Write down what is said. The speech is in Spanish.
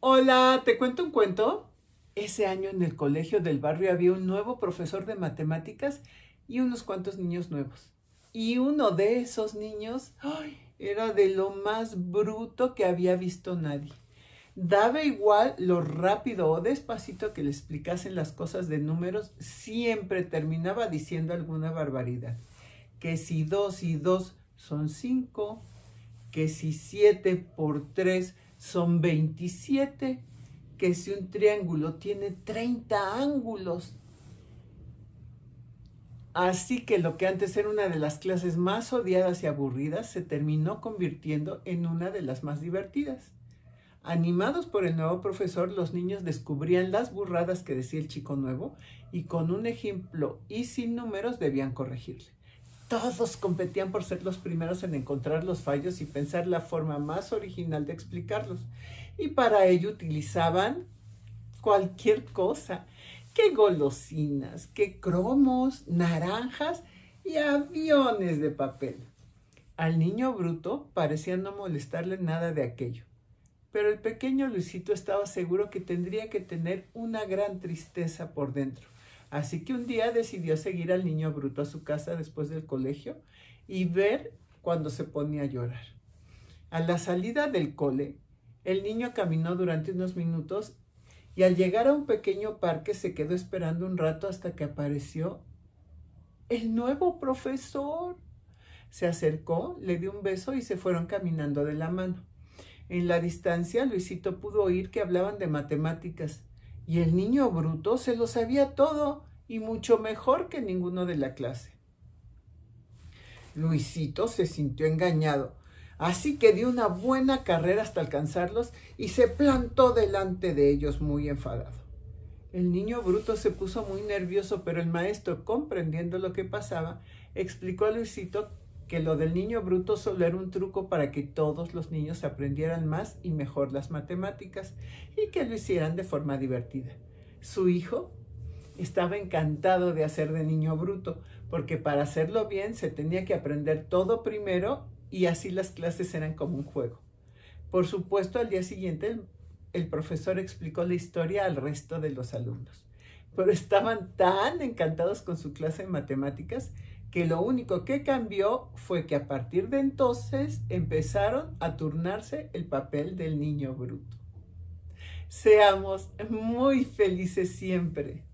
Hola, ¿te cuento un cuento? Ese año en el colegio del barrio había un nuevo profesor de matemáticas y unos cuantos niños nuevos. Y uno de esos niños ¡ay! era de lo más bruto que había visto nadie. Daba igual lo rápido o despacito que le explicasen las cosas de números, siempre terminaba diciendo alguna barbaridad. Que si dos y dos son cinco, que si siete por tres son 27, que si un triángulo tiene 30 ángulos. Así que lo que antes era una de las clases más odiadas y aburridas se terminó convirtiendo en una de las más divertidas. Animados por el nuevo profesor, los niños descubrían las burradas que decía el chico nuevo y con un ejemplo y sin números debían corregirle. Todos competían por ser los primeros en encontrar los fallos y pensar la forma más original de explicarlos. Y para ello utilizaban cualquier cosa. ¡Qué golosinas! ¡Qué cromos! ¡Naranjas! Y aviones de papel. Al niño bruto parecía no molestarle nada de aquello. Pero el pequeño Luisito estaba seguro que tendría que tener una gran tristeza por dentro Así que un día decidió seguir al niño bruto a su casa después del colegio y ver cuando se ponía a llorar. A la salida del cole, el niño caminó durante unos minutos y al llegar a un pequeño parque se quedó esperando un rato hasta que apareció el nuevo profesor. Se acercó, le dio un beso y se fueron caminando de la mano. En la distancia, Luisito pudo oír que hablaban de matemáticas y el niño bruto se lo sabía todo y mucho mejor que ninguno de la clase. Luisito se sintió engañado, así que dio una buena carrera hasta alcanzarlos y se plantó delante de ellos muy enfadado. El niño bruto se puso muy nervioso, pero el maestro, comprendiendo lo que pasaba, explicó a Luisito que lo del niño bruto solo era un truco para que todos los niños aprendieran más y mejor las matemáticas y que lo hicieran de forma divertida. Su hijo estaba encantado de hacer de niño bruto, porque para hacerlo bien se tenía que aprender todo primero y así las clases eran como un juego. Por supuesto, al día siguiente el, profesor explicó la historia al resto de los alumnos, pero estaban tan encantados con su clase de matemáticas que lo único que cambió fue que a partir de entonces empezaron a turnarse el papel del niño bruto. Seamos muy felices siempre.